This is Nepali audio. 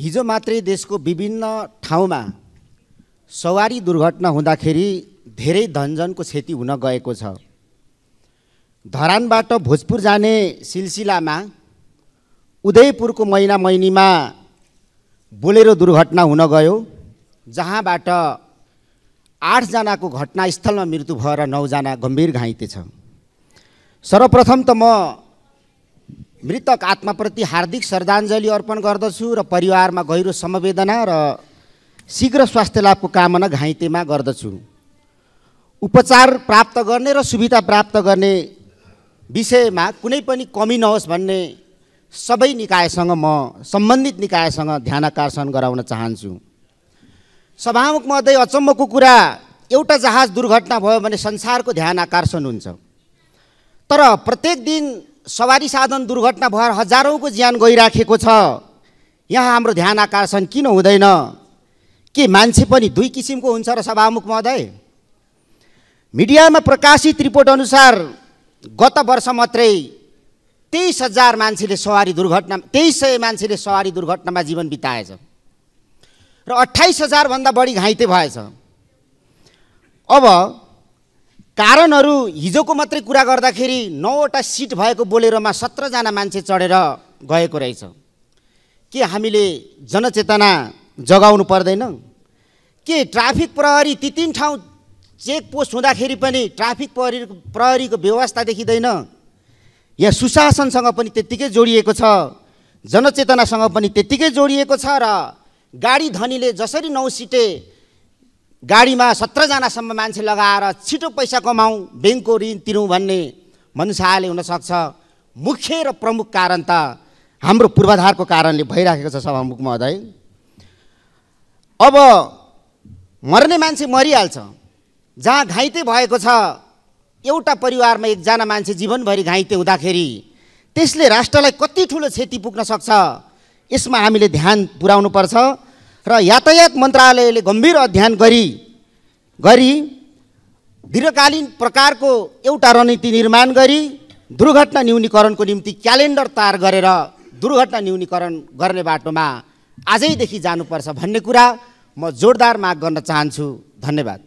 हिजो मात्रै देशको विभिन्न ठाउँमा सवारी दुर्घटना हुँदाखेरि धेरै धनजनको क्षति हुन गएको छ धरानबाट भोजपुर जाने सिलसिलामा उदयपुरको महिना महिनीमा बोलेरो दुर्घटना हुन गयो जहाँबाट आठजनाको घटनास्थलमा मृत्यु भएर नौजना गम्भीर घाइते छ सर्वप्रथम त म मृतक आत्माप्रति हार्दिक श्रद्धाञ्जली अर्पण गर्दछु र परिवारमा गहिरो समवेदना र शीघ्र स्वास्थ्य लाभको कामना घाइतेमा गर्दछु उपचार प्राप्त गर्ने र सुविधा प्राप्त गर्ने विषयमा कुनै पनि कमी नहोस् भन्ने सबै निकायसँग म सम्बन्धित निकायसँग ध्यान आकर्षण गराउन चाहन्छु सभामुख महोदय अचम्मको कुरा एउटा जहाज दुर्घटना भयो भने संसारको ध्यान आकर्षण हुन्छ तर प्रत्येक दिन सवारी साधन दुर्घटना भएर हजारौँको ज्यान गइराखेको छ यहाँ हाम्रो ध्यान आकर्षण किन हुँदैन के मान्छे पनि दुई किसिमको हुन्छ र सभामुख महोदय मिडियामा प्रकाशित रिपोर्ट अनुसार गत वर्ष मात्रै तेइस हजार मान्छेले सवारी दुर्घटना तेइस सय मान्छेले सवारी दुर्घटनामा जीवन बिताएछ र अठाइस हजारभन्दा बढी घाइते भएछ अब कारणहरू हिजोको मात्रै कुरा गर्दाखेरि नौवटा सिट भएको बोलेरोमा सत्रजना मान्छे चढेर गएको रहेछ के हामीले जनचेतना जगाउनु पर्दैन के ट्राफिक प्रहरी ती तिन ठाउँ चेक पोस्ट हुँदाखेरि पनि ट्राफिक प्रहरी प्रहरीको व्यवस्था देखिँदैन यहाँ सुशासनसँग पनि त्यत्तिकै जोडिएको छ जनचेतनासँग पनि त्यत्तिकै जोडिएको छ र गाडी धनीले जसरी नौ सिटे गाडीमा सत्रजनासम्म मान्छे लगाएर छिटो पैसा कमाऊ ब्याङ्कको ऋण तिरौँ भन्ने मनसाले हुनसक्छ मुख्य र प्रमुख कारण त हाम्रो पूर्वाधारको कारणले भइराखेको छ सभामुख महोदय अब मर्ने मान्छे मरिहाल्छ जहाँ घाइते भएको छ एउटा परिवारमा एकजना मान्छे जीवनभरि घाइते हुँदाखेरि त्यसले राष्ट्रलाई कति ठुलो क्षति पुग्न सक्छ यसमा हामीले ध्यान पर्छ र यातायात मन्त्रालयले गम्भीर अध्ययन गरी गरी दीर्घकालीन प्रकारको एउटा रणनीति निर्माण गरी दुर्घटना न्यूनीकरणको निम्ति क्यालेन्डर तयार गरेर दुर्घटना न्यूनीकरण गर्ने बाटोमा आजैदेखि जानुपर्छ भन्ने कुरा म जोरदार माग गर्न चाहन्छु धन्यवाद